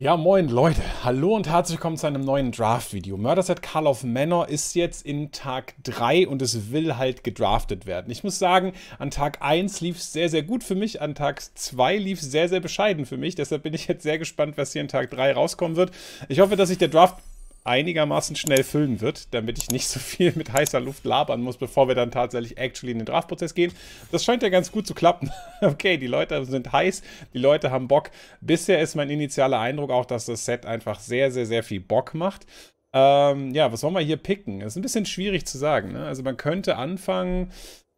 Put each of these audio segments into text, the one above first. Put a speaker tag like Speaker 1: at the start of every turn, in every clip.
Speaker 1: Ja, moin Leute. Hallo und herzlich willkommen zu einem neuen Draft-Video. Murder at Call of Manor ist jetzt in Tag 3 und es will halt gedraftet werden. Ich muss sagen, an Tag 1 lief es sehr, sehr gut für mich, an Tag 2 lief es sehr, sehr bescheiden für mich. Deshalb bin ich jetzt sehr gespannt, was hier in Tag 3 rauskommen wird. Ich hoffe, dass sich der Draft einigermaßen schnell füllen wird, damit ich nicht so viel mit heißer Luft labern muss, bevor wir dann tatsächlich actually in den Draftprozess gehen. Das scheint ja ganz gut zu klappen. Okay, die Leute sind heiß, die Leute haben Bock. Bisher ist mein initialer Eindruck auch, dass das Set einfach sehr, sehr, sehr viel Bock macht. Ähm, ja, was wollen wir hier picken? Das ist ein bisschen schwierig zu sagen. Ne? Also man könnte anfangen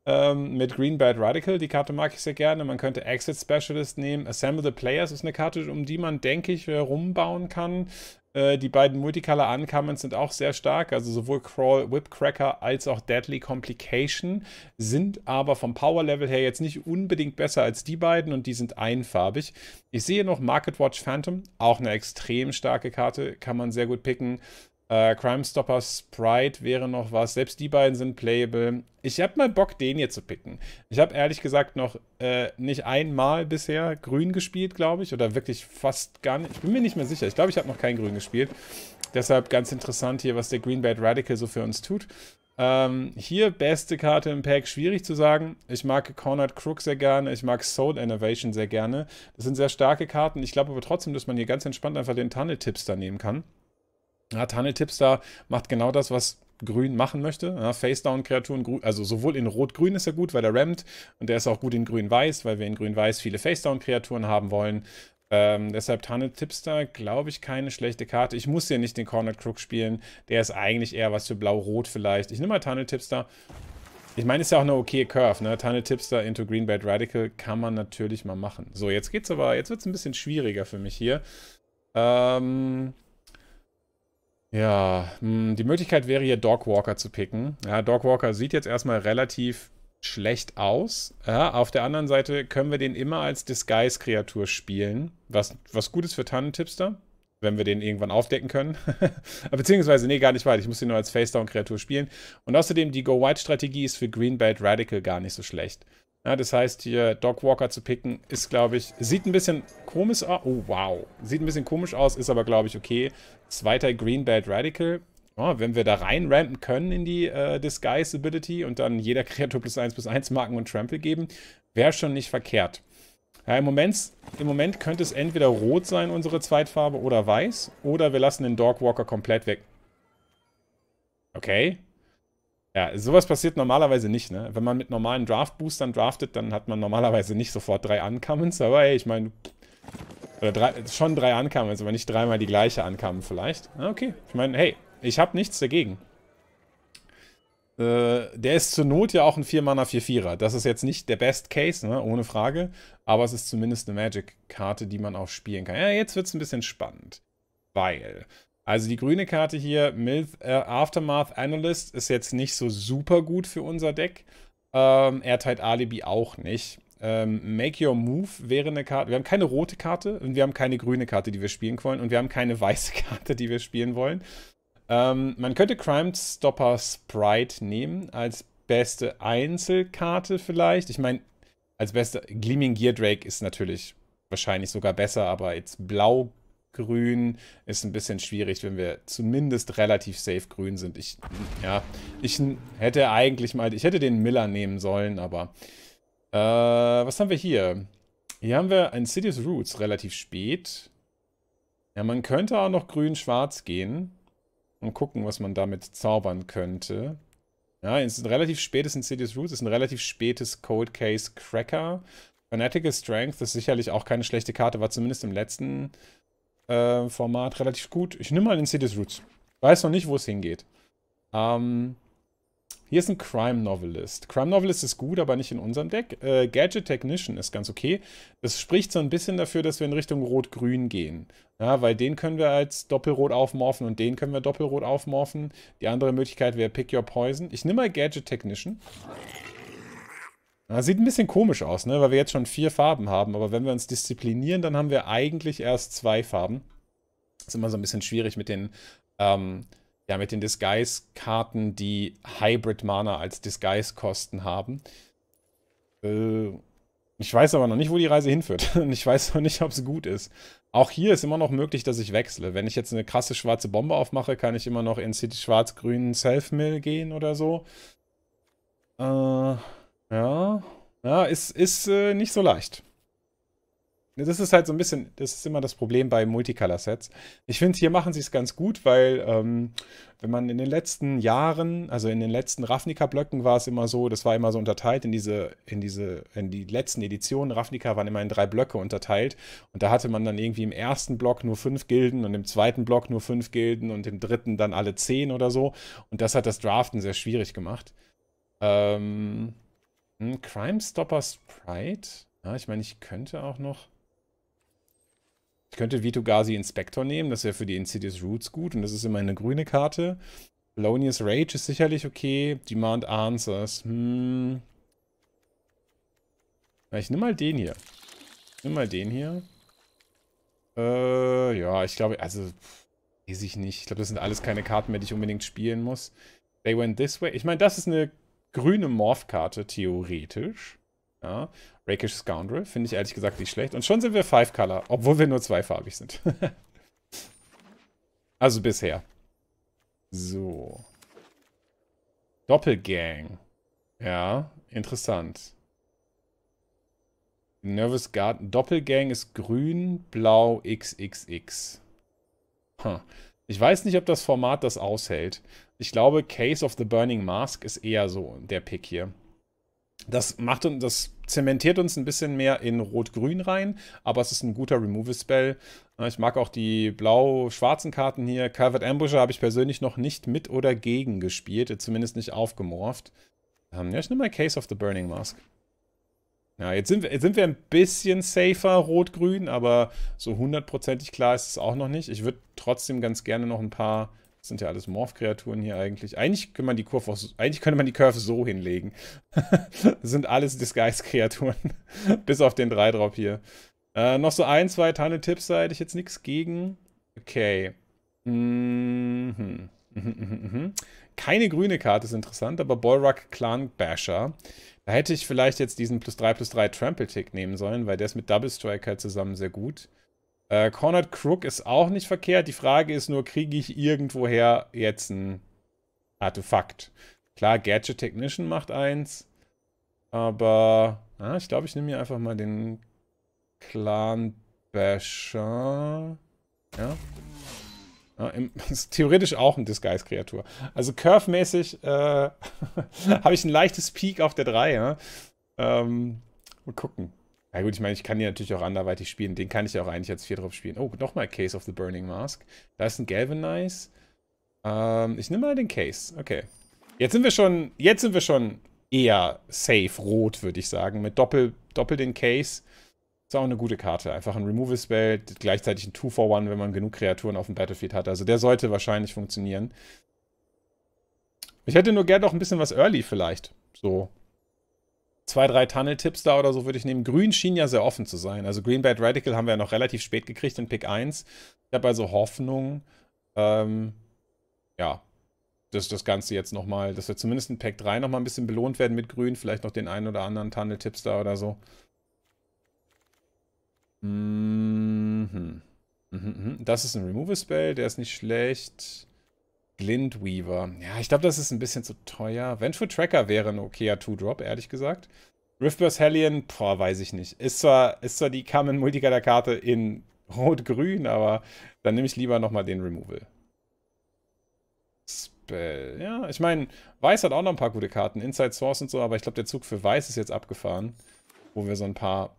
Speaker 1: ähm, mit Green Bad Radical, die Karte mag ich sehr gerne. Man könnte Exit Specialist nehmen. Assemble the Players ist eine Karte, um die man, denke ich, rumbauen kann. Äh, die beiden Multicolor Uncommons sind auch sehr stark. Also sowohl Crawl Whipcracker als auch Deadly Complication sind aber vom Power Level her jetzt nicht unbedingt besser als die beiden und die sind einfarbig. Ich sehe noch Market Watch Phantom, auch eine extrem starke Karte, kann man sehr gut picken. Äh, Crime Stopper Sprite wäre noch was. Selbst die beiden sind playable. Ich habe mal Bock, den hier zu picken. Ich habe ehrlich gesagt noch äh, nicht einmal bisher grün gespielt, glaube ich. Oder wirklich fast gar nicht. Ich bin mir nicht mehr sicher. Ich glaube, ich habe noch kein grün gespielt. Deshalb ganz interessant hier, was der Green Bad Radical so für uns tut. Ähm, hier beste Karte im Pack, schwierig zu sagen. Ich mag Cornered Crook sehr gerne, ich mag Soul Innovation sehr gerne. Das sind sehr starke Karten. Ich glaube aber trotzdem, dass man hier ganz entspannt einfach den tunnel da nehmen kann. Ja, Tunnel Tipster macht genau das, was Grün machen möchte. Ja, Facedown-Kreaturen, also sowohl in Rot-Grün ist er gut, weil er rammt und der ist auch gut in Grün-Weiß, weil wir in Grün-Weiß viele Facedown-Kreaturen haben wollen. Ähm, deshalb Tunnel Tipster, glaube ich, keine schlechte Karte. Ich muss hier nicht den Cornet Crook spielen. Der ist eigentlich eher was für Blau-Rot vielleicht. Ich nehme mal Tunnel Tipster. Ich meine, ist ja auch eine okay Curve, ne? Tunnel Tipster into Green Bad Radical kann man natürlich mal machen. So, jetzt geht's aber, jetzt wird's ein bisschen schwieriger für mich hier. Ähm, ja, mh, hm, die Möglichkeit wäre hier Dog Walker zu picken. Ja, Dog Walker sieht jetzt erstmal relativ schlecht aus. Ja, auf der anderen Seite können wir den immer als Disguise-Kreatur spielen. Was, was gut ist für Tannentipster, wenn wir den irgendwann aufdecken können. Beziehungsweise, nee, gar nicht weit. Ich muss den nur als Face-Down-Kreatur spielen. Und außerdem, die go white strategie ist für Green Belt Radical gar nicht so schlecht. Ja, das heißt, hier Dog Walker zu picken, ist, glaube ich, sieht ein bisschen komisch aus. Oh, wow. Sieht ein bisschen komisch aus, ist aber, glaube ich, okay. Zweiter Green Belt Radical. Oh, wenn wir da rein rampen können in die äh, Disguise Ability und dann jeder Kreatur plus 1 plus 1 Marken und Trample geben, wäre schon nicht verkehrt. Ja, im, Moment, Im Moment könnte es entweder rot sein, unsere Zweitfarbe, oder weiß. Oder wir lassen den Dog Walker komplett weg. Okay. Ja, sowas passiert normalerweise nicht, ne? Wenn man mit normalen Draft-Boostern draftet, dann hat man normalerweise nicht sofort drei Uncommons, aber hey, ich meine. Oder drei, schon drei Uncommons, aber nicht dreimal die gleiche Uncommon vielleicht. Ah, okay, ich meine, hey, ich habe nichts dagegen. Äh, der ist zur Not ja auch ein 4-Mana-4-4er. Das ist jetzt nicht der Best Case, ne? ohne Frage. Aber es ist zumindest eine Magic-Karte, die man auch spielen kann. Ja, jetzt wird es ein bisschen spannend. Weil also die grüne Karte hier, Myth, äh, Aftermath Analyst, ist jetzt nicht so super gut für unser Deck. Ähm, Airtight Alibi auch nicht. Ähm, Make Your Move wäre eine Karte. Wir haben keine rote Karte und wir haben keine grüne Karte, die wir spielen wollen. Und wir haben keine weiße Karte, die wir spielen wollen. Ähm, man könnte Crime Stopper Sprite nehmen als beste Einzelkarte vielleicht. Ich meine, als beste Gleaming Gear Drake ist natürlich wahrscheinlich sogar besser, aber jetzt blau grün ist ein bisschen schwierig, wenn wir zumindest relativ safe grün sind. Ich, ja, ich hätte eigentlich mal, ich hätte den Miller nehmen sollen, aber äh, was haben wir hier? Hier haben wir ein Cities Roots relativ spät. Ja, man könnte auch noch grün-schwarz gehen und gucken, was man damit zaubern könnte. Ja, es ist ein relativ spätes Insidious Roots, ist ein relativ spätes Cold Case Cracker. Fanatical Strength ist sicherlich auch keine schlechte Karte, war zumindest im letzten äh, Format relativ gut. Ich nehme mal Insidious Roots. Weiß noch nicht, wo es hingeht. Ähm, hier ist ein Crime Novelist. Crime Novelist ist gut, aber nicht in unserem Deck. Äh, Gadget Technician ist ganz okay. Das spricht so ein bisschen dafür, dass wir in Richtung Rot-Grün gehen. Ja, weil den können wir als Doppelrot aufmorfen und den können wir Doppelrot aufmorfen. Die andere Möglichkeit wäre Pick Your Poison. Ich nehme mal Gadget Technician. Das ah, sieht ein bisschen komisch aus, ne? weil wir jetzt schon vier Farben haben. Aber wenn wir uns disziplinieren, dann haben wir eigentlich erst zwei Farben. ist immer so ein bisschen schwierig mit den, ähm, ja, mit den Disguise-Karten, die Hybrid-Mana als Disguise-Kosten haben. Äh, ich weiß aber noch nicht, wo die Reise hinführt. Und ich weiß noch nicht, ob es gut ist. Auch hier ist immer noch möglich, dass ich wechsle. Wenn ich jetzt eine krasse schwarze Bombe aufmache, kann ich immer noch in City schwarz grün Self-Mill gehen oder so. Äh ja, ja ist, ist äh, nicht so leicht. Das ist halt so ein bisschen, das ist immer das Problem bei Multicolor-Sets. Ich finde, hier machen sie es ganz gut, weil ähm, wenn man in den letzten Jahren, also in den letzten Ravnica-Blöcken war es immer so, das war immer so unterteilt in diese, in diese, in die letzten Editionen. Ravnica waren immer in drei Blöcke unterteilt und da hatte man dann irgendwie im ersten Block nur fünf Gilden und im zweiten Block nur fünf Gilden und im dritten dann alle zehn oder so. Und das hat das Draften sehr schwierig gemacht. Ähm, hm, Crime Stopper Sprite? Ja, ich meine, ich könnte auch noch... Ich könnte Vito Vitogasi Inspector nehmen, das wäre für die Insidious Roots gut und das ist immer eine grüne Karte. Polonius Rage ist sicherlich okay. Demand Answers. Hm. ich nehme mal den hier. Ich nehme mal den hier. Äh, ja, ich glaube, also, weiß ich nicht. Ich glaube, das sind alles keine Karten mehr, die ich unbedingt spielen muss. They went this way. Ich meine, das ist eine grüne Morphkarte theoretisch. Ja. Rakish Scoundrel finde ich ehrlich gesagt nicht schlecht. Und schon sind wir Five Color, obwohl wir nur zweifarbig sind. also bisher. So. Doppelgang. Ja, interessant. Nervous Garden. Doppelgang ist grün, blau, xxx. Hm. Ich weiß nicht, ob das Format das aushält. Ich glaube, Case of the Burning Mask ist eher so der Pick hier. Das macht uns, das zementiert uns ein bisschen mehr in Rot-Grün rein, aber es ist ein guter Removal-Spell. Äh, ich mag auch die blau-schwarzen Karten hier. Covered Ambusher habe ich persönlich noch nicht mit oder gegen gespielt, zumindest nicht aufgemorft. Ähm, ja, ich nehme mal Case of the Burning Mask. Ja, jetzt sind jetzt sind wir ein bisschen safer rot-grün, aber so hundertprozentig klar ist es auch noch nicht. Ich würde trotzdem ganz gerne noch ein paar das sind ja alles Morph-Kreaturen hier eigentlich. Eigentlich, kann man die Kurve so, eigentlich könnte man die Curve so hinlegen. das sind alles Disguise-Kreaturen. Bis auf den Dreidrop hier. Äh, noch so ein, zwei Tunnel-Tipps, da hätte ich jetzt nichts gegen. Okay. Mhm. Mm keine grüne Karte ist interessant, aber Bolrak Clan Basher. Da hätte ich vielleicht jetzt diesen plus 3 plus 3 Trample-Tick nehmen sollen, weil der ist mit Double Strike halt zusammen sehr gut. Äh, Cornered Crook ist auch nicht verkehrt. Die Frage ist nur, kriege ich irgendwoher jetzt ein Artefakt? Klar, Gadget Technician macht eins. Aber ah, ich glaube, ich nehme hier einfach mal den Clan Basher. Ja. ja im, ist theoretisch auch ein Disguise-Kreatur. Also Curve-mäßig äh, habe ich ein leichtes Peak auf der 3. Ja? Ähm, mal gucken. Ja gut, ich meine, ich kann die natürlich auch anderweitig spielen. Den kann ich auch eigentlich als 4 drauf spielen. Oh, nochmal Case of the Burning Mask. Da ist ein Galvanize. Ähm, ich nehme mal den Case. Okay. Jetzt sind wir schon, jetzt sind wir schon eher safe rot, würde ich sagen. Mit Doppel, Doppel den Case. Ist auch eine gute Karte. Einfach ein Removal Spell, gleichzeitig ein 2-for-1, wenn man genug Kreaturen auf dem Battlefield hat. Also der sollte wahrscheinlich funktionieren. Ich hätte nur gern noch ein bisschen was early vielleicht. So zwei, drei Tunnel-Tipps da oder so würde ich nehmen. Grün schien ja sehr offen zu sein. Also Green Bad Radical haben wir ja noch relativ spät gekriegt in Pick 1. Ich habe also Hoffnung, ähm, ja, dass das Ganze jetzt nochmal, dass wir zumindest in Pack 3 nochmal ein bisschen belohnt werden mit Grün. Vielleicht noch den einen oder anderen Tunnel-Tipps da oder so. Mhm. mhm, mhm. Das ist ein Removal-Spell, der ist nicht schlecht. Glintweaver. Ja, ich glaube, das ist ein bisschen zu teuer. Venture Tracker wäre ein okayer Two-Drop, ehrlich gesagt. Riftburst Hellion, boah, weiß ich nicht. Ist zwar, ist zwar die Common Multicolor Karte in Rot-Grün, aber dann nehme ich lieber nochmal den Removal. Spell. Ja, ich meine, Weiß hat auch noch ein paar gute Karten. Inside Source und so, aber ich glaube, der Zug für Weiß ist jetzt abgefahren, wo wir so ein paar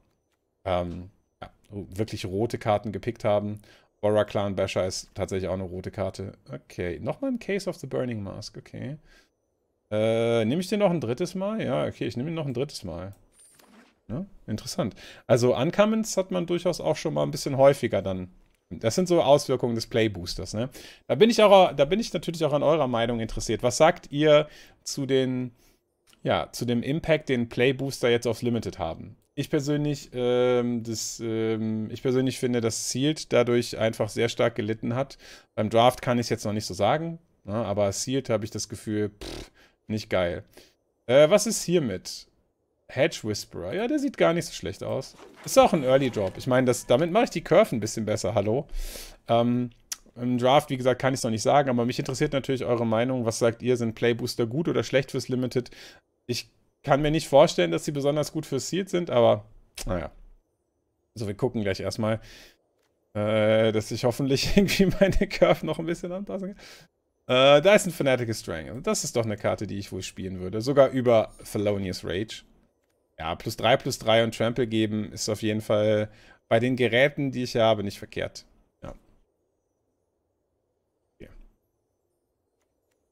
Speaker 1: ähm, ja, wirklich rote Karten gepickt haben. Aura Clan Basher ist tatsächlich auch eine rote Karte. Okay, nochmal ein Case of the Burning Mask, okay. Äh, nehme ich den noch ein drittes Mal? Ja, okay, ich nehme ihn noch ein drittes Mal. Ja, interessant. Also Uncommons hat man durchaus auch schon mal ein bisschen häufiger dann. Das sind so Auswirkungen des Playboosters, ne? Da bin ich auch, da bin ich natürlich auch an eurer Meinung interessiert. Was sagt ihr zu den, ja, zu dem Impact, den Playbooster jetzt aufs Limited haben? ich persönlich, ähm, das, ähm, ich persönlich finde, dass Sealed dadurch einfach sehr stark gelitten hat. Beim Draft kann ich es jetzt noch nicht so sagen, ne? aber Sealed habe ich das Gefühl, pff, nicht geil. Äh, was ist hiermit? Hedge Whisperer. Ja, der sieht gar nicht so schlecht aus. Ist auch ein Early Drop. Ich meine, damit mache ich die Curve ein bisschen besser. Hallo. Ähm, Im Draft, wie gesagt, kann ich es noch nicht sagen, aber mich interessiert natürlich eure Meinung. Was sagt ihr? Sind Playbooster gut oder schlecht fürs Limited? Ich kann mir nicht vorstellen, dass sie besonders gut für Sealed sind, aber naja. So, also wir gucken gleich erstmal, äh, dass ich hoffentlich irgendwie meine Curve noch ein bisschen anpassen kann. Äh, da ist ein Fanatical Strangle. Also das ist doch eine Karte, die ich wohl spielen würde. Sogar über Thelonious Rage. Ja, plus 3, plus 3 und Trample geben ist auf jeden Fall bei den Geräten, die ich habe, nicht verkehrt.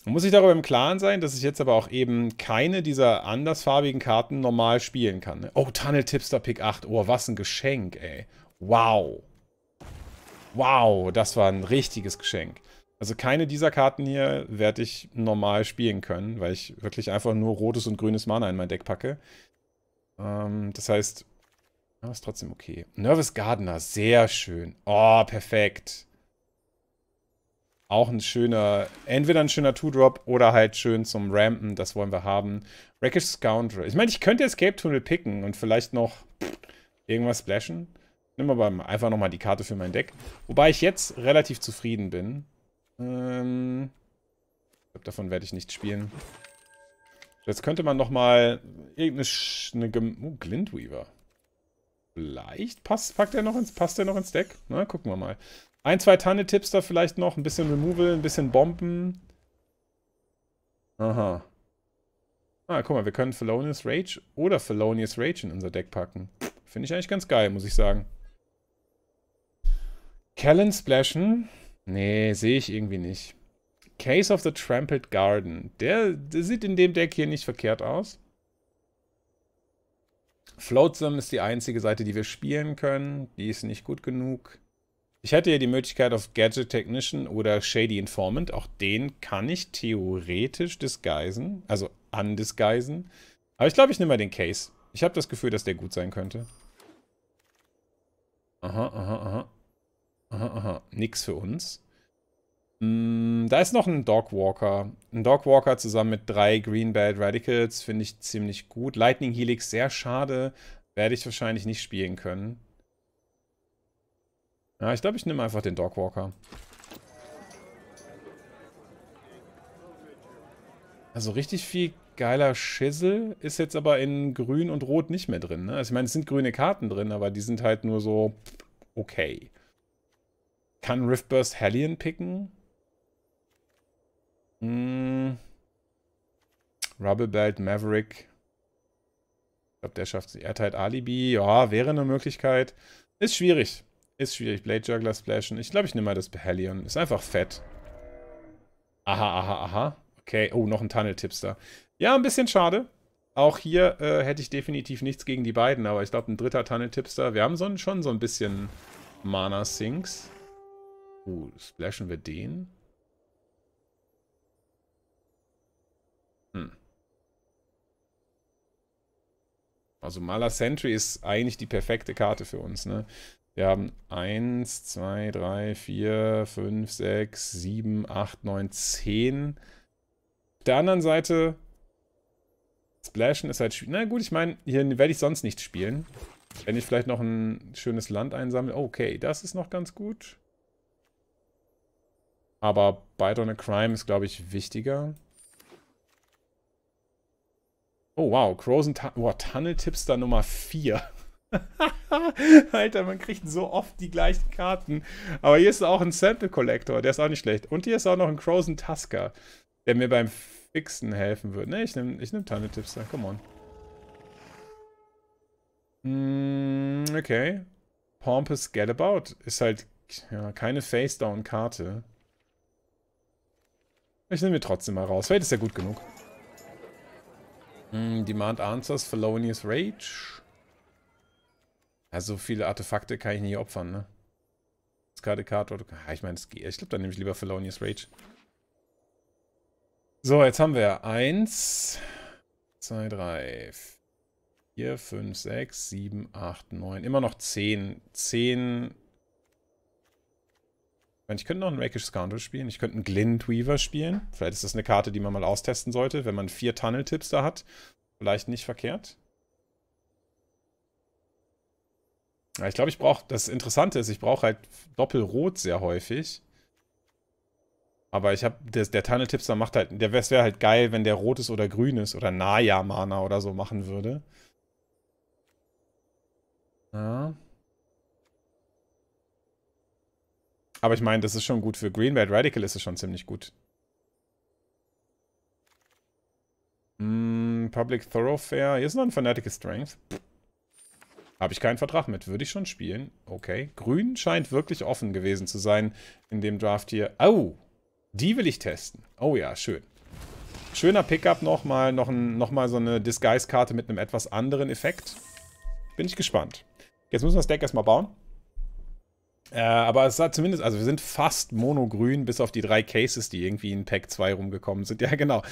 Speaker 1: Man muss sich darüber im Klaren sein, dass ich jetzt aber auch eben keine dieser andersfarbigen Karten normal spielen kann. Ne? Oh, Tunnel Tipster Pick 8. Oh, was ein Geschenk, ey. Wow. Wow, das war ein richtiges Geschenk. Also keine dieser Karten hier werde ich normal spielen können, weil ich wirklich einfach nur rotes und grünes Mana in mein Deck packe. Ähm, das heißt, ist trotzdem okay. Nervous Gardener, sehr schön. Oh, perfekt. perfekt. Auch ein schöner, entweder ein schöner Two-Drop oder halt schön zum Rampen, das wollen wir haben. Wreckish Scoundrel. Ich meine, ich könnte Escape Tunnel picken und vielleicht noch irgendwas splashen. Nimm aber einfach nochmal die Karte für mein Deck. Wobei ich jetzt relativ zufrieden bin. Ähm, ich glaube, davon werde ich nicht spielen. Jetzt könnte man nochmal irgendeine... Sch eine Gem oh, Glintweaver. Vielleicht passt, packt er noch ins, passt er noch ins Deck. Na, gucken wir mal. Ein, zwei Tanne-Tipps da vielleicht noch. Ein bisschen Removal, ein bisschen Bomben. Aha. Ah, guck mal, wir können Felonious Rage oder Felonious Rage in unser Deck packen. Finde ich eigentlich ganz geil, muss ich sagen. Kellen splashen? Nee, sehe ich irgendwie nicht. Case of the Trampled Garden. Der, der, sieht in dem Deck hier nicht verkehrt aus. Floatsum ist die einzige Seite, die wir spielen können. Die ist nicht gut genug. Ich hätte hier die Möglichkeit auf Gadget Technician oder Shady Informant. Auch den kann ich theoretisch disguisen, also undisguisen. Aber ich glaube, ich nehme mal den Case. Ich habe das Gefühl, dass der gut sein könnte. Aha, aha, aha. Aha, aha. Nix für uns. Mm, da ist noch ein Dog Walker. Ein Dog Walker zusammen mit drei Green Bad Radicals finde ich ziemlich gut. Lightning Helix, sehr schade. Werde ich wahrscheinlich nicht spielen können. Ja, ich glaube, ich nehme einfach den Dogwalker. Also richtig viel geiler Schissel ist jetzt aber in Grün und Rot nicht mehr drin. Ne? Also ich meine, es sind grüne Karten drin, aber die sind halt nur so okay. Kann Riftburst Hellion picken? Mm. Hm. Rubble Belt Maverick. Ich glaube, der schafft es. Erdheit halt Alibi. Ja, wäre eine Möglichkeit. Ist schwierig. Ist schwierig. Blade Juggler splashen. Ich glaube, ich nehme mal das Behalion. Ist einfach fett. Aha, aha, aha. Okay. Oh, noch ein Tunnel-Tipster. Ja, ein bisschen schade. Auch hier äh, hätte ich definitiv nichts gegen die beiden, aber ich glaube, ein dritter Tunnel-Tipster. Wir haben so, schon so ein bisschen Mana-Sinks. Uh, splashen wir den? Hm. Also Mala Sentry ist eigentlich die perfekte Karte für uns, ne? Wir haben 1, 2, 3, 4, 5, 6, 7, 8, 9, 10. Auf der anderen Seite, Splashen ist halt... Na gut, ich meine, hier werde ich sonst nicht spielen. Wenn ich vielleicht noch ein schönes Land einsammle. Okay, das ist noch ganz gut. Aber Bite on a Crime ist, glaube ich, wichtiger. Oh, wow. Crows and Tun oh, Tunnel-Tipster Nummer 4. Alter, man kriegt so oft die gleichen Karten. Aber hier ist auch ein Sample Collector, der ist auch nicht schlecht. Und hier ist auch noch ein Crozen Tusker, der mir beim Fixen helfen würde. Ne, ich nehme ich nehm Tunnel-Tipps da, come on. Mm, okay. Pompous Gadabout ist halt ja, keine Face-Down-Karte. Ich nehme mir trotzdem mal raus. Vielleicht ist ja gut genug. Mm, Demand Answers, Felonious Rage. Ja, so viele Artefakte kann ich nicht opfern, ne? Skade Card oder. Ah, ich meine, Ich glaube, dann nehme ich lieber Felonious Rage. So, jetzt haben wir eins, zwei, drei, vier, fünf, sechs, sieben, acht, neun. Immer noch zehn. Zehn. Ich, meine, ich könnte noch einen Rakish Scoundrel spielen. Ich könnte einen Glint Weaver spielen. Vielleicht ist das eine Karte, die man mal austesten sollte, wenn man vier Tunnel-Tipps da hat. Vielleicht nicht verkehrt. Ja, ich glaube, ich brauche, das Interessante ist, ich brauche halt Doppelrot sehr häufig. Aber ich habe, der, der Tunnel-Tipster macht halt, der wäre halt geil, wenn der rotes oder grünes oder Naya-Mana oder so machen würde. Ja. Aber ich meine, das ist schon gut. Für Green Bad Radical ist es schon ziemlich gut. Mm, Public Thoroughfare. Hier ist noch ein Fanatical Strength. Pff. Habe ich keinen Vertrag mit. Würde ich schon spielen. Okay. Grün scheint wirklich offen gewesen zu sein in dem Draft hier. Au! Oh, die will ich testen. Oh ja, schön. Schöner Pickup nochmal. Noch, noch mal so eine Disguise-Karte mit einem etwas anderen Effekt. Bin ich gespannt. Jetzt müssen wir das Deck erstmal bauen. Äh, aber es sah zumindest, also wir sind fast monogrün, bis auf die drei Cases, die irgendwie in Pack 2 rumgekommen sind. Ja, genau.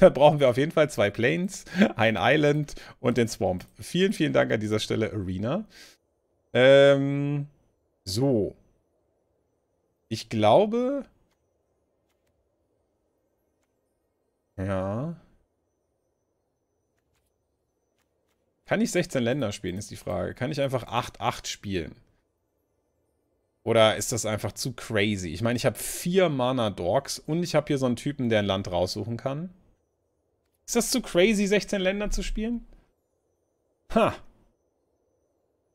Speaker 1: da brauchen wir auf jeden Fall zwei Planes, ein Island und den Swamp. Vielen, vielen Dank an dieser Stelle, Arena. Ähm, so. Ich glaube. Ja. Kann ich 16 Länder spielen, ist die Frage. Kann ich einfach 8-8 spielen? Oder ist das einfach zu crazy? Ich meine, ich habe vier Mana-Dorks und ich habe hier so einen Typen, der ein Land raussuchen kann. Ist das zu crazy, 16 Länder zu spielen? Ha.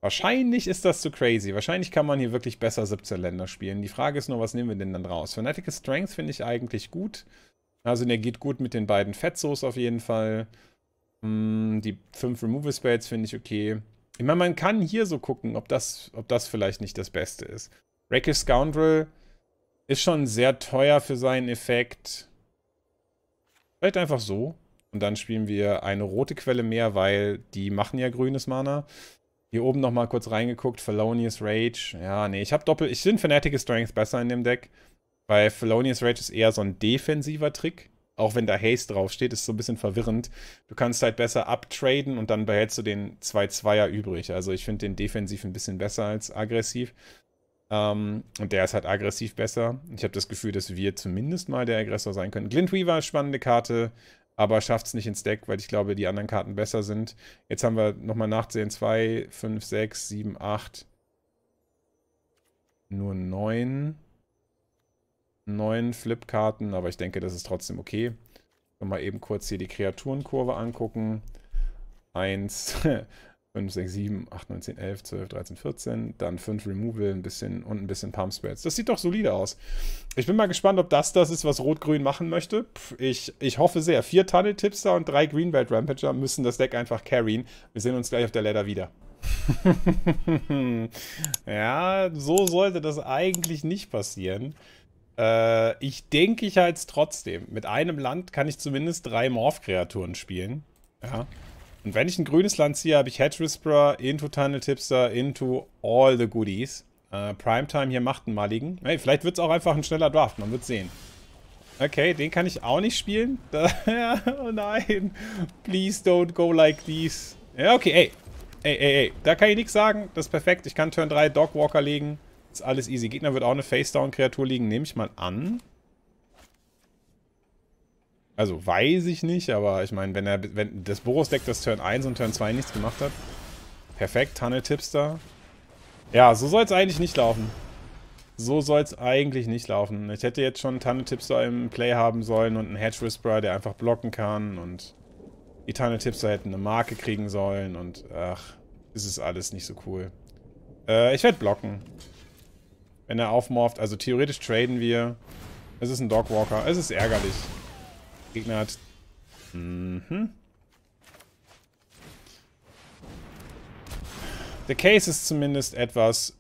Speaker 1: Wahrscheinlich ist das zu crazy. Wahrscheinlich kann man hier wirklich besser 17 Länder spielen. Die Frage ist nur, was nehmen wir denn dann raus? Fanatical Strength finde ich eigentlich gut. Also der geht gut mit den beiden Fetzos auf jeden Fall. Mm, die 5 Removal Spades finde ich okay. Ich meine, man kann hier so gucken, ob das, ob das vielleicht nicht das Beste ist. Rakish Scoundrel ist schon sehr teuer für seinen Effekt. Vielleicht halt einfach so. Und dann spielen wir eine rote Quelle mehr, weil die machen ja grünes Mana. Hier oben nochmal kurz reingeguckt. Felonious Rage. Ja, nee, ich habe doppelt... Ich finde Fanatic Strength besser in dem Deck. Weil Felonious Rage ist eher so ein defensiver Trick. Auch wenn da Haste draufsteht, ist so ein bisschen verwirrend. Du kannst halt besser uptraden und dann behältst du den 2-2er übrig. Also ich finde den defensiv ein bisschen besser als aggressiv. Um, ähm, und der ist halt aggressiv besser. Ich habe das Gefühl, dass wir zumindest mal der Aggressor sein können. Glintweaver, spannende Karte, aber schafft es nicht ins Deck, weil ich glaube, die anderen Karten besser sind. Jetzt haben wir nochmal nachzählen: 2, 5, 6, 7, 8, nur 9 neun Flipkarten, aber ich denke, das ist trotzdem okay. Mal eben kurz hier die Kreaturenkurve angucken. 1, 5, 6, 7, 8, 9, 10, 11, 12, 13, 14. Dann 5 Removal ein bisschen und ein bisschen Pump Spells. Das sieht doch solide aus. Ich bin mal gespannt, ob das das ist, was Rot-Grün machen möchte. Ich, ich hoffe sehr. Vier Tunnel-Tipster und drei Greenbelt Rampager müssen das Deck einfach carryen. Wir sehen uns gleich auf der Ladder wieder. ja, so sollte das eigentlich nicht passieren. Äh, ich denke, ich halte es trotzdem. Mit einem Land kann ich zumindest drei Morph-Kreaturen spielen. Ja. Und wenn ich ein grünes Land ziehe, habe ich Hedge Whisperer, Into Tunnel Tipster, Into all the Goodies. Äh, Primetime hier macht einen maligen. Hey, vielleicht wird es auch einfach ein schneller Draft, man wird sehen. Okay, den kann ich auch nicht spielen. oh nein. Please don't go like this. Ja, okay, ey. Ey, ey, ey. Da kann ich nichts sagen. Das ist perfekt. Ich kann Turn 3 Dogwalker legen. Ist alles easy. Gegner wird auch eine Face-Down-Kreatur liegen, nehme ich mal an. Also weiß ich nicht, aber ich meine, wenn er wenn das Boros-Deck das Turn 1 und Turn 2 nichts gemacht hat. Perfekt, Tunnel-Tipster. Ja, so soll es eigentlich nicht laufen. So soll es eigentlich nicht laufen. Ich hätte jetzt schon Tunnel-Tipster im Play haben sollen und einen Hedge-Whisperer, der einfach blocken kann. Und die Tunnel-Tipster hätten eine Marke kriegen sollen. Und ach, ist es alles nicht so cool. Äh, ich werde blocken. Wenn er aufmorft, also theoretisch traden wir. Es ist ein Dogwalker. Es ist ärgerlich. Gegner hat... Mhm. Der Case ist zumindest etwas,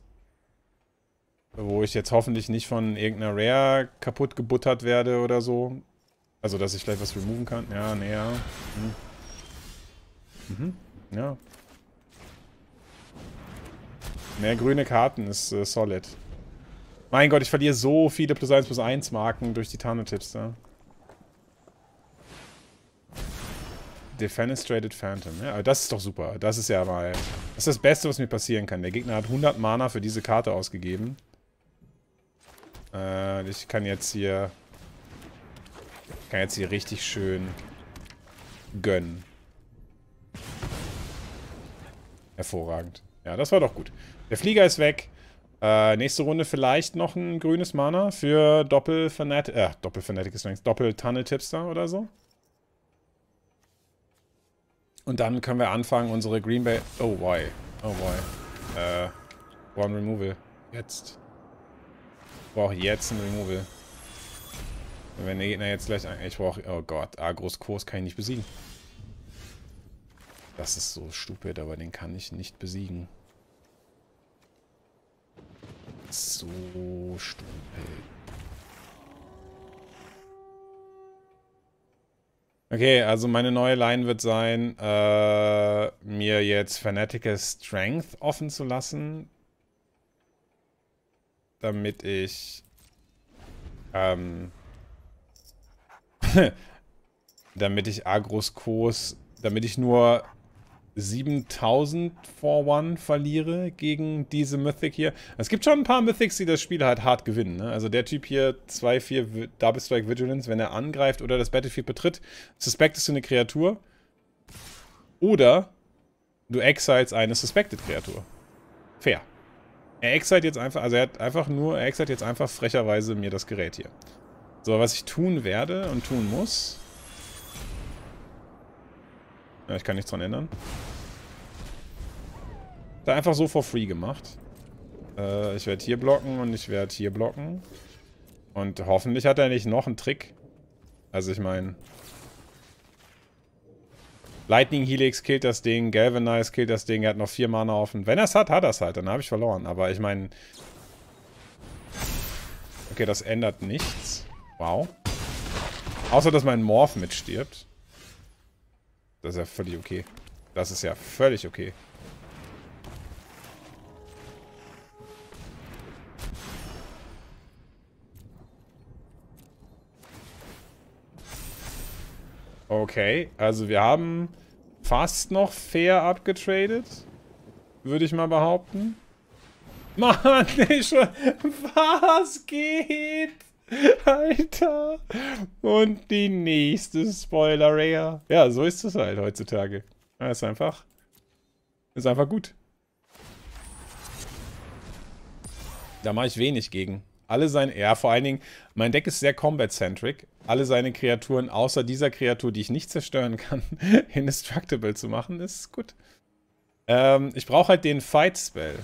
Speaker 1: wo ich jetzt hoffentlich nicht von irgendeiner Rare kaputt gebuttert werde oder so. Also, dass ich gleich was removen kann. Ja, näher. Mhm. mhm. Ja. Mehr grüne Karten ist äh, solid. Mein Gott, ich verliere so viele plus 1 plus 1 Marken durch die Tarnetipps, ne? Defenestrated Phantom. Ja, das ist doch super. Das ist ja mal... Das ist das Beste, was mir passieren kann. Der Gegner hat 100 Mana für diese Karte ausgegeben. Äh, ich kann jetzt hier... Ich kann jetzt hier richtig schön gönnen. Hervorragend. Ja, das war doch gut. Der Flieger ist weg. Äh, nächste Runde vielleicht noch ein grünes Mana für Doppel-Fanatic. Äh, Doppel-Fanatic ist längst Doppel-Tunnel-Tipster oder so. Und dann können wir anfangen, unsere Green Bay... Oh, why? Oh, why? Äh, one Removal. Jetzt. Ich brauche jetzt ein Removal. Wenn der Gegner jetzt gleich... Ich brauche... Oh Gott. Agros Kurs kann ich nicht besiegen. Das ist so stupid, aber den kann ich nicht besiegen. so stupel. Okay, also meine neue Line wird sein, äh, mir jetzt Fanatical Strength offen zu lassen, damit ich ähm, damit ich Agros Kurs, damit ich nur 7000 for one verliere gegen diese Mythic hier. Es gibt schon ein paar Mythics, die das Spiel halt hart gewinnen. Ne? Also der Typ hier, 2-4 Double Strike Vigilance, wenn er angreift oder das Battlefield betritt, suspectest du eine Kreatur. Oder du exiles eine suspected Kreatur. Fair. Er exit jetzt einfach, also er hat einfach nur, er exit jetzt einfach frecherweise mir das Gerät hier. So, was ich tun werde und tun muss. Ja, ich kann nichts dran ändern. Da einfach so for free gemacht. Äh, ich werde hier blocken und ich werde hier blocken. Und hoffentlich hat er nicht noch einen Trick. Also ich meine... Lightning Helix killt das Ding, Galvanize killt das Ding, er hat noch vier Mana offen. Wenn er es hat, hat er es halt, dann habe ich verloren. Aber ich meine... Okay, das ändert nichts. Wow. Außer, dass mein Morph mitstirbt. Das ist ja völlig okay. Das ist ja völlig okay. Okay, also wir haben fast noch fair abgetradet. Würde ich mal behaupten. Mann, nee, schon. Was geht? Alter. Und die nächste spoiler -Rare. Ja, so ist es halt heutzutage. Ja, ist einfach. Ist einfach gut. Da mache ich wenig gegen. Alle seine, ja, vor allen Dingen, mein Deck ist sehr Combat-centric. Alle seine Kreaturen, außer dieser Kreatur, die ich nicht zerstören kann, indestructible zu machen, ist gut. Ähm, ich brauche halt den Fight-Spell.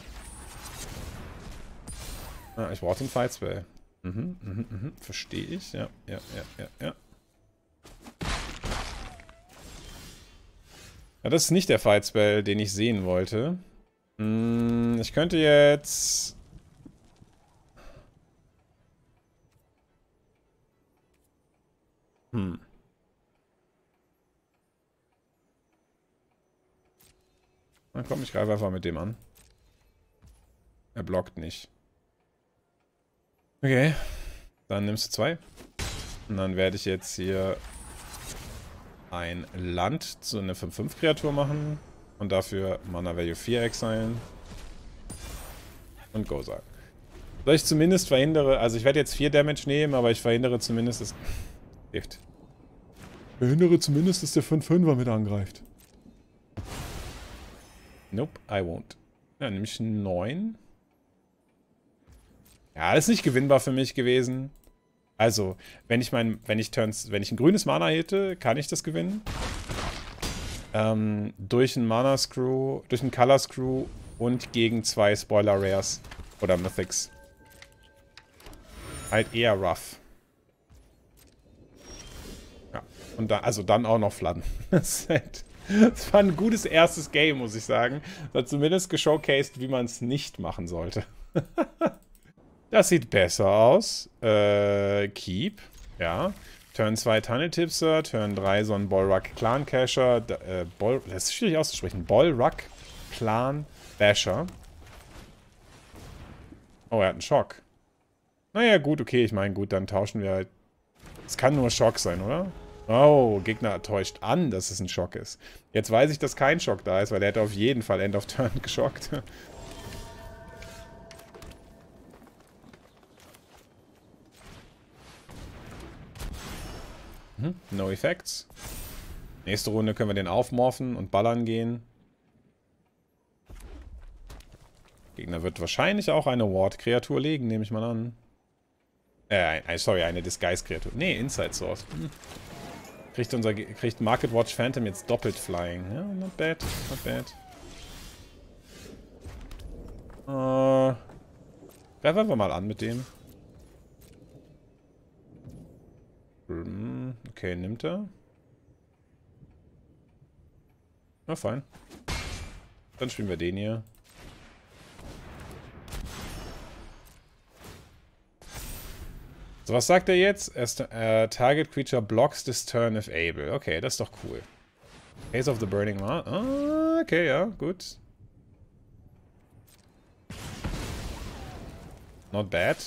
Speaker 1: Ah, ich brauche den Fight-Spell. Mhm, mhm, mhm. Verstehe ich. Ja, ja, ja, ja, ja. Ja, das ist nicht der Fight-Spell, den ich sehen wollte. Hm, ich könnte jetzt... Hm. Na komm, ich greife einfach mit dem an. Er blockt nicht. Okay. Dann nimmst du zwei. Und dann werde ich jetzt hier ein Land zu einer 5-5-Kreatur machen. Und dafür Mana Value 4 exilen. Und Go sagen. Soll ich zumindest verhindere, also ich werde jetzt 4 Damage nehmen, aber ich verhindere zumindest das... Hilft. Behindere zumindest, dass der 5-5er mit angreift. Nope, I won't. Ja, nämlich 9. Ja, das ist nicht gewinnbar für mich gewesen. Also, wenn ich mein, wenn ich Turns, wenn ich ein grünes Mana hätte, kann ich das gewinnen. Ähm, durch einen Mana Screw, durch einen Color Screw und gegen zwei Spoiler Rares oder Mythics. Halt eher rough. Und da, also dann auch noch Fladden. Das, halt, das war ein gutes erstes Game, muss ich sagen. Das hat zumindest geshowcased, wie man es nicht machen sollte. Das sieht besser aus. Äh, Keep. Ja. Turn 2 Tunnel Tipser, Turn 3 so ein Bolruck Clan Casher, äh, Bol das ist schwierig auszusprechen, Bolruck Clan Basher. Oh, er hat einen Schock. Naja, gut, okay, ich meine, gut, dann tauschen wir halt. Es kann nur Schock sein, oder? Oh, Gegner täuscht an, dass es ein Schock ist. Jetzt weiß ich, dass kein Schock da ist, weil der hätte auf jeden Fall End of Turn geschockt. Hm, no Effects. Nächste Runde können wir den aufmorphen und ballern gehen. Gegner wird wahrscheinlich auch eine Ward-Kreatur legen, nehme ich mal an. Äh, sorry, eine Disguise-Kreatur. Nee, Inside Source. Hm. Kriegt, unser, kriegt Market Watch Phantom jetzt doppelt Flying. Ja, not bad, not bad. Äh, werfen wir mal an mit dem. Hm, okay, nimmt er. Na fein. Dann spielen wir den hier. So, was sagt er jetzt? As, uh, äh, target creature blocks this turn if able. Okay, das ist doch cool. Ace of the Burning Mar. Ah, okay, ja, gut. Not bad.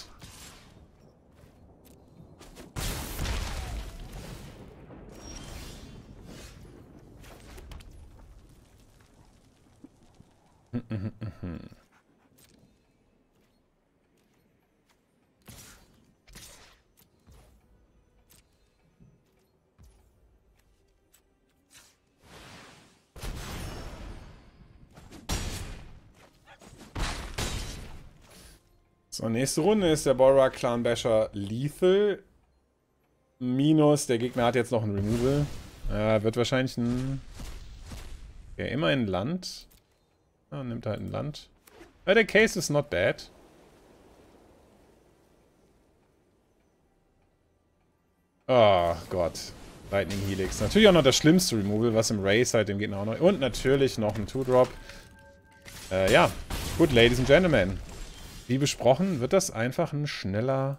Speaker 1: Mm-hmm. So, nächste Runde ist der Borak Clan Basher Lethal. Minus, der Gegner hat jetzt noch ein Removal. Äh, wird wahrscheinlich ein... Ja, immer ein Land. Ah, nimmt halt ein Land. Ja, der Case is not bad. Oh Gott. Lightning Helix. Natürlich auch noch das schlimmste Removal, was im Race halt dem Gegner auch noch... Und natürlich noch ein Two-Drop. Äh, ja. Gut, Ladies and Gentlemen. Wie besprochen, wird das einfach ein schneller,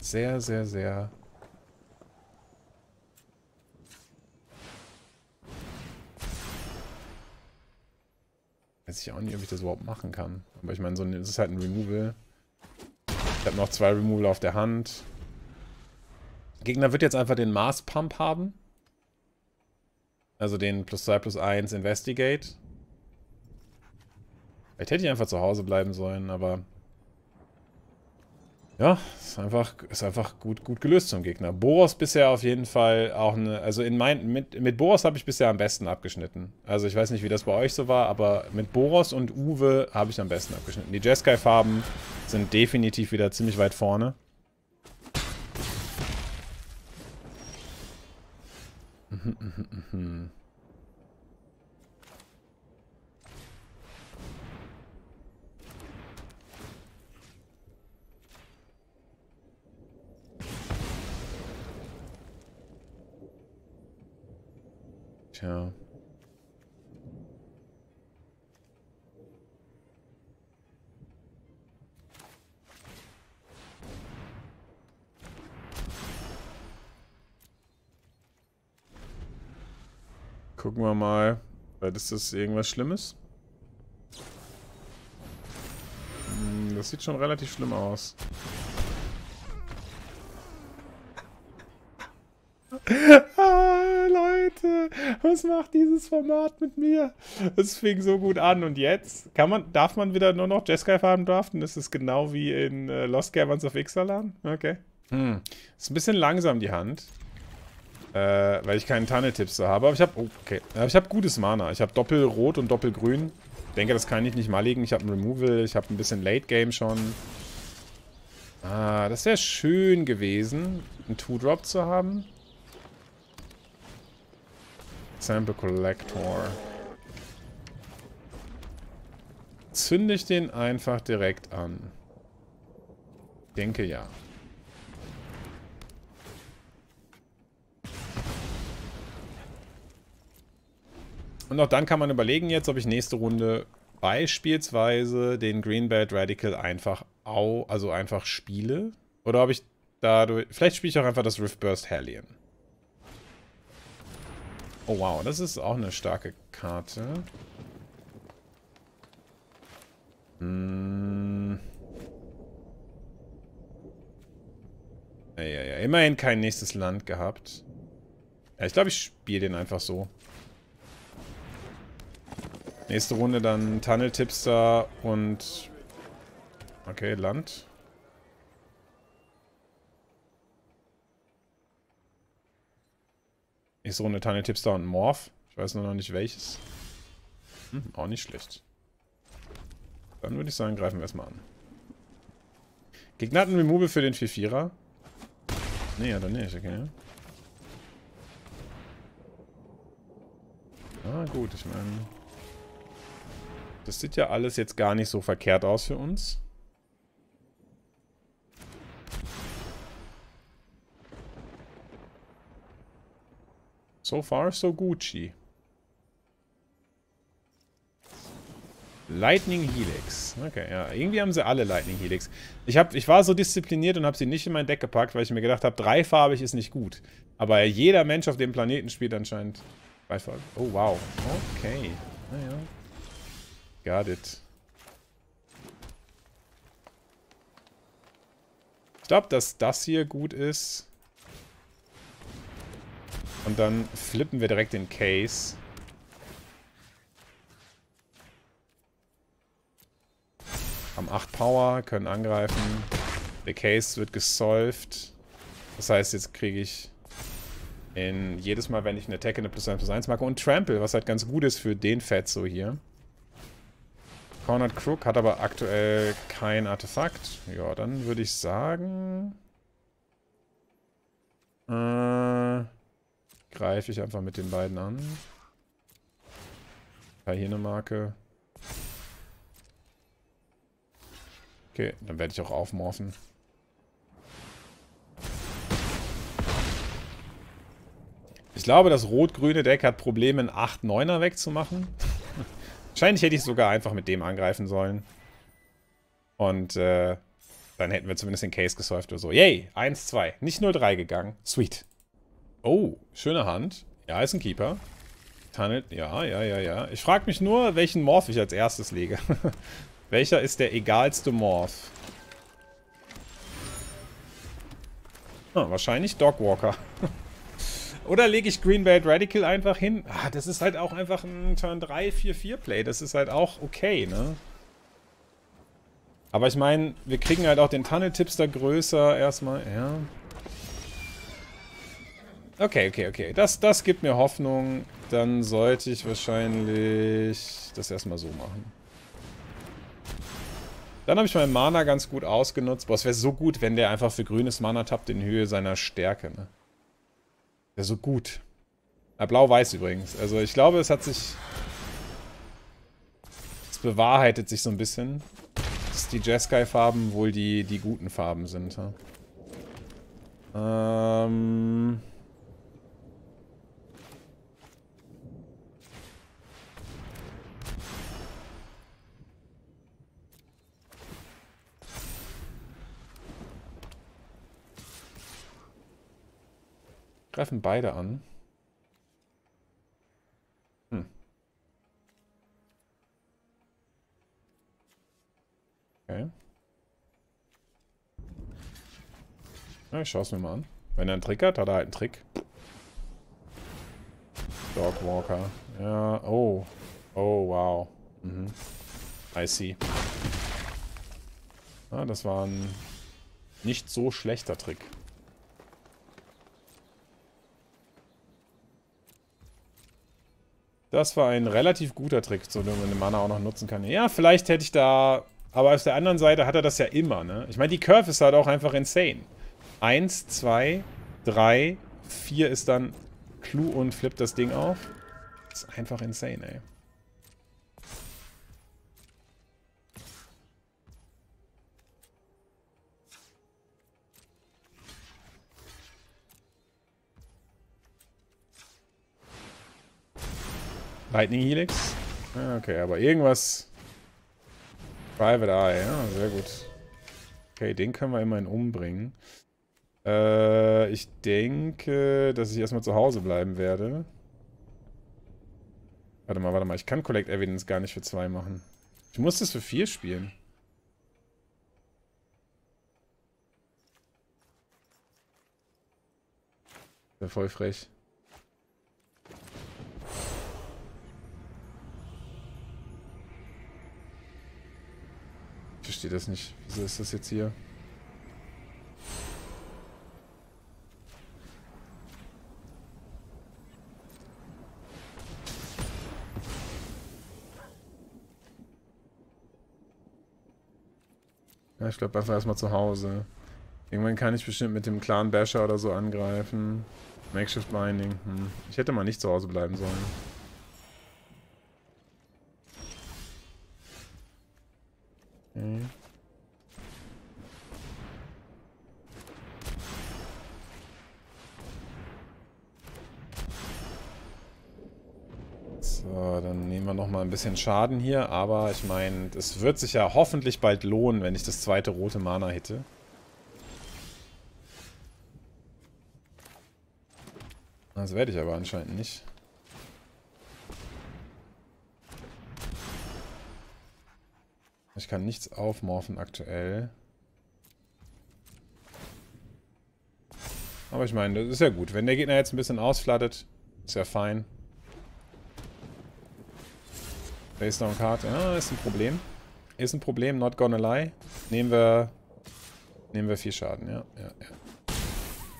Speaker 1: sehr, sehr, sehr... Weiß ich auch nicht, ob ich das überhaupt machen kann. Aber ich meine, so es ist halt ein Removal. Ich habe noch zwei Removal auf der Hand. Der Gegner wird jetzt einfach den Mars Pump haben. Also den plus 2 plus 1 Investigate. Vielleicht hätte ich einfach zu Hause bleiben sollen, aber... Ja, ist einfach, ist einfach gut, gut gelöst zum Gegner. Boros bisher auf jeden Fall auch eine... Also in mein, mit, mit Boros habe ich bisher am besten abgeschnitten. Also ich weiß nicht, wie das bei euch so war, aber mit Boros und Uwe habe ich am besten abgeschnitten. Die Jeskai-Farben sind definitiv wieder ziemlich weit vorne. Mhm, mhm, mhm. mhm. Endeffekt, Gucken wir mal. Ist das irgendwas Schlimmes? Hm, das sieht schon relativ schlimm aus. das macht dieses Format mit mir. Es fing so gut an und jetzt kann man, darf man wieder nur noch Jeskai-Farben draften? Das ist genau wie in äh, Lost Caverns of Ixalan. Okay. Hm. Ist ein bisschen langsam die Hand. Äh, weil ich keinen Tunnel-Tipps so habe. Aber ich habe, oh, okay. Aber ich habe gutes Mana. Ich habe Doppelrot und Doppelgrün. Ich denke, das kann ich nicht mal legen. Ich habe ein Removal. Ich habe ein bisschen Late-Game schon. Ah, das wäre schön gewesen, einen Two-Drop zu haben. Sample Collector. Zünde ich den einfach direkt an? Denke ja. Und auch dann kann man überlegen jetzt, ob ich nächste Runde beispielsweise den Green Greenbelt Radical einfach au, also einfach spiele. Oder ob ich dadurch. Vielleicht spiele ich auch einfach das Rift Burst Hellion. Oh wow, das ist auch eine starke Karte. Hm. Ja, ja, ja. Immerhin kein nächstes Land gehabt. Ja, ich glaube, ich spiele den einfach so. Nächste Runde dann Tunnel-Tipster und... Okay, Land. Nächste eine Tiny Tipster und Morph. Ich weiß nur noch nicht welches. Hm, auch nicht schlecht. Dann würde ich sagen, greifen wir erstmal an. Gegner hatten Removal für den 4-4er. Nee, hat er nicht, okay. Ah, gut, ich meine... Das sieht ja alles jetzt gar nicht so verkehrt aus für uns. So far, so Gucci. Lightning Helix. Okay, ja. Irgendwie haben sie alle Lightning Helix. Ich, hab, ich war so diszipliniert und habe sie nicht in mein Deck gepackt, weil ich mir gedacht habe, dreifarbig ist nicht gut. Aber jeder Mensch auf dem Planeten spielt anscheinend dreifarbig. Oh, wow. Okay. Naja. Got it. Ich glaube, dass das hier gut ist. Und dann flippen wir direkt den Case. Haben 8 Power, können angreifen. Der Case wird gesolved. Das heißt, jetzt kriege ich in jedes Mal, wenn ich eine Attack eine plus 1 plus 1 mache. und Trample, was halt ganz gut ist für den Fett so hier. Cornered Crook hat aber aktuell kein Artefakt. Ja, dann würde ich sagen... Äh greife ich einfach mit den beiden an. Da hier eine Marke. Okay, dann werde ich auch aufmorphen. Ich glaube, das rot-grüne Deck hat Probleme, einen 8-9er wegzumachen. Wahrscheinlich hätte ich sogar einfach mit dem angreifen sollen. Und äh, dann hätten wir zumindest den Case gesäuft oder so. Yay, 1-2. Nicht 0-3 gegangen. Sweet. Oh, schöne Hand. Ja, ist ein Keeper. Tunnel. Ja, ja, ja, ja. Ich frage mich nur, welchen Morph ich als erstes lege. Welcher ist der egalste Morph? Ah, wahrscheinlich Dogwalker. Oder lege ich Greenbelt Radical einfach hin? Ah, das ist halt auch einfach ein Turn 3, 4, 4 Play. Das ist halt auch okay, ne? Aber ich meine, wir kriegen halt auch den Tunnel-Tipster größer erstmal. Ja. Okay, okay, okay. Das, das gibt mir Hoffnung. Dann sollte ich wahrscheinlich das erstmal so machen. Dann habe ich meinen Mana ganz gut ausgenutzt. Boah, es wäre so gut, wenn der einfach für grünes Mana tappt in Höhe seiner Stärke. Ne? Wäre so gut. Ja, Blau-Weiß übrigens. Also ich glaube, es hat sich... Es bewahrheitet sich so ein bisschen, dass die Jeskai-Farben wohl die, die guten Farben sind. Ja? Ähm... Greifen beide an. Hm. Okay. Na, ich schaue es mir mal an. Wenn er einen Trick hat, hat er halt einen Trick. Dogwalker. Ja, oh. Oh, wow. Mhm. I see. Ah, das war ein nicht so schlechter Trick. Das war ein relativ guter Trick, so dass man den Mana auch noch nutzen kann. Ja, vielleicht hätte ich da... Aber auf der anderen Seite hat er das ja immer, ne? Ich meine, die Curve ist halt auch einfach insane. Eins, zwei, drei, vier ist dann Clue und flippt das Ding auf. Das ist einfach insane, ey. Lightning Helix? Ah, okay, aber irgendwas... Private Eye, ja, sehr gut. Okay, den können wir immerhin umbringen. Äh, ich denke, dass ich erstmal zu Hause bleiben werde. Warte mal, warte mal. Ich kann Collect Evidence gar nicht für zwei machen. Ich muss das für vier spielen. Wäre voll frech. verstehe das nicht. Wieso ist das jetzt hier? Ja, ich glaube einfach erstmal zu Hause. Irgendwann kann ich bestimmt mit dem Clan Basher oder so angreifen. Makeshift Mining. Hm. Ich hätte mal nicht zu Hause bleiben sollen. bisschen Schaden hier, aber ich meine, es wird sich ja hoffentlich bald lohnen, wenn ich das zweite rote Mana hätte. Das werde ich aber anscheinend nicht. Ich kann nichts aufmorphen aktuell. Aber ich meine, das ist ja gut. Wenn der Gegner jetzt ein bisschen ausflattet, ist ja fein. Based on Card. Ja, ist ein Problem. Ist ein Problem, not gonna lie. Nehmen wir. Nehmen wir viel Schaden, ja. ja, ja.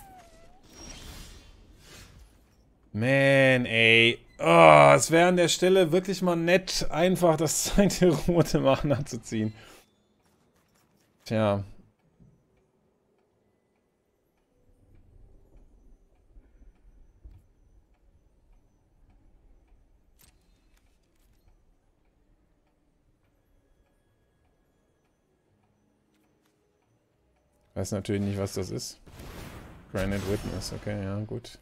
Speaker 1: Man, ey. Oh, es wäre an der Stelle wirklich mal nett, einfach das zweite Rote zu ziehen. Tja, Weiß natürlich nicht, was das ist. Granite Witness, okay, ja, gut.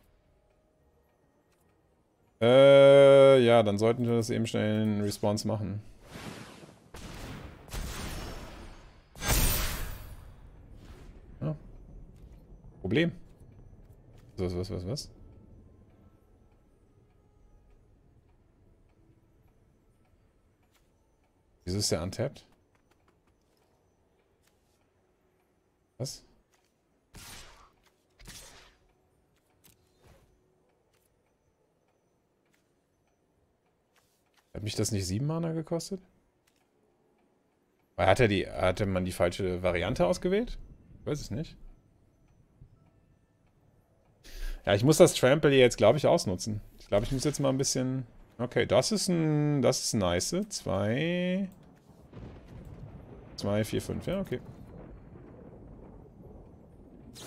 Speaker 1: Äh, ja, dann sollten wir das eben schnell in Response machen. Ja. Problem. Was, was, was, was? Wieso ist der untapped? Was? Hat mich das nicht 7 Mana gekostet? Hat er die, hatte man die falsche Variante ausgewählt? Ich weiß es nicht. Ja, ich muss das Trample jetzt, glaube ich, ausnutzen. Ich glaube, ich muss jetzt mal ein bisschen... Okay, das ist ein... Das ist nice. Zwei... Zwei, vier, fünf. Ja, okay.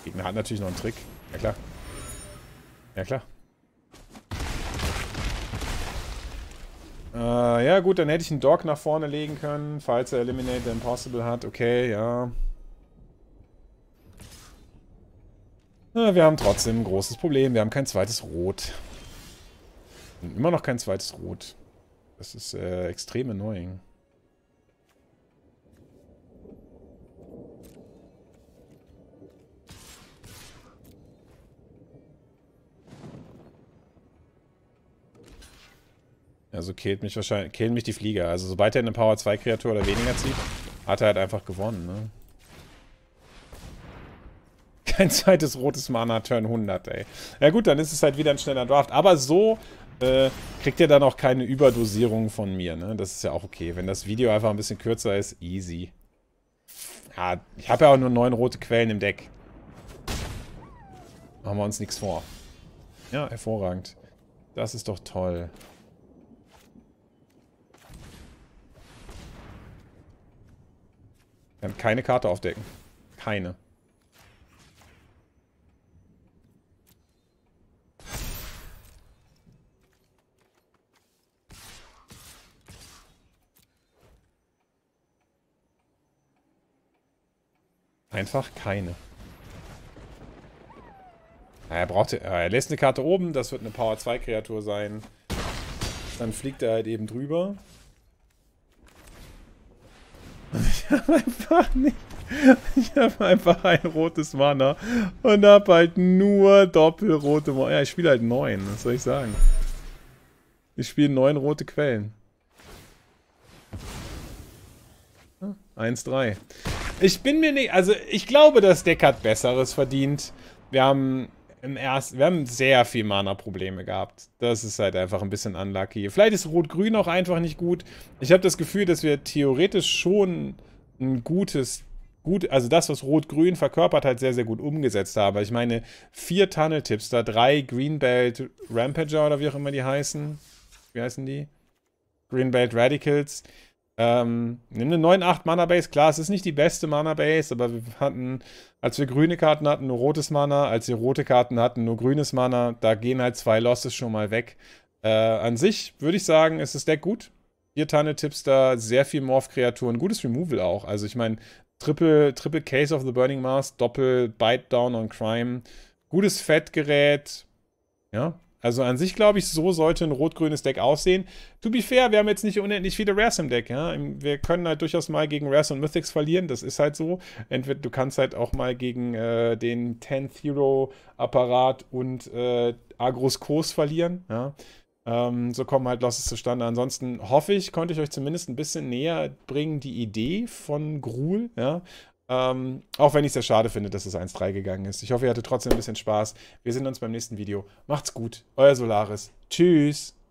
Speaker 1: Gegner hat natürlich noch einen Trick. Ja klar. Ja klar. Äh, ja gut, dann hätte ich einen Dog nach vorne legen können, falls er Eliminate the Impossible hat. Okay, ja. Na, äh, wir haben trotzdem ein großes Problem. Wir haben kein zweites Rot. Und immer noch kein zweites Rot. Das ist äh, extrem annoying. Also killt mich wahrscheinlich, killen mich die Flieger. Also sobald er eine Power 2 Kreatur oder weniger zieht, hat er halt einfach gewonnen, ne? Kein zweites rotes Mana Turn 100, ey. Ja gut, dann ist es halt wieder ein schneller Draft. Aber so äh, kriegt ihr dann auch keine Überdosierung von mir, ne? Das ist ja auch okay. Wenn das Video einfach ein bisschen kürzer ist, easy. Ja, ich habe ja auch nur neun rote Quellen im Deck. Machen wir uns nichts vor. Ja, hervorragend. Das ist doch toll. Wir haben keine Karte aufdecken. Keine. Einfach keine. Er braucht, er lässt eine Karte oben, das wird eine Power 2 Kreatur sein. Dann fliegt er halt eben drüber. habe einfach nicht. Ich habe einfach ein rotes Mana und habe halt nur doppelrote Mana. Ja, ich spiele halt neun, was soll ich sagen? Ich spiele neun rote Quellen. 1-3. Hm, ich bin mir nicht, also ich glaube, das Deck hat Besseres verdient. Wir haben im ersten, wir haben sehr viel Mana-Probleme gehabt. Das ist halt einfach ein bisschen unlucky. Vielleicht ist Rot-Grün auch einfach nicht gut. Ich habe das Gefühl, dass wir theoretisch schon ein gutes gut, also das, was Rot-Grün verkörpert hat, sehr, sehr gut umgesetzt habe. Ich meine, vier Tunnel-Tipps, da drei Greenbelt Rampager oder wie auch immer die heißen. Wie heißen die? Greenbelt Radicals. Ähm, nimm eine 9-8 Mana Base. Klar, es ist nicht die beste Mana Base, aber wir hatten, als wir grüne Karten hatten, nur rotes Mana. Als wir rote Karten hatten, nur grünes Mana. Da gehen halt zwei Losses schon mal weg. Äh, an sich würde ich sagen, ist das Deck gut. Vier Biertanne Tipster, sehr viel Morph-Kreaturen, gutes Removal auch. Also ich meine, Triple, Triple Case of the Burning Mars, Doppel Bite Down on Crime, gutes Fettgerät. Ja, also an sich glaube ich, so sollte ein rot-grünes Deck aussehen. To be fair, wir haben jetzt nicht unendlich viele Rares im Deck. Ja? Wir können halt durchaus mal gegen Rares und Mythics verlieren, das ist halt so. Entweder du kannst halt auch mal gegen äh, den 10th Hero Apparat und äh, Agros Kurs verlieren. Ja? Ähm, so kommen halt Losses zustande. Ansonsten hoffe ich, konnte ich euch zumindest ein bisschen näher bringen, die Idee von Gruhl. Ja? Ähm, auch wenn ich es sehr schade finde, dass es 1-3 gegangen ist. Ich hoffe, ihr hattet trotzdem ein bisschen Spaß. Wir sehen uns beim nächsten Video. Macht's gut. Euer Solaris. Tschüss.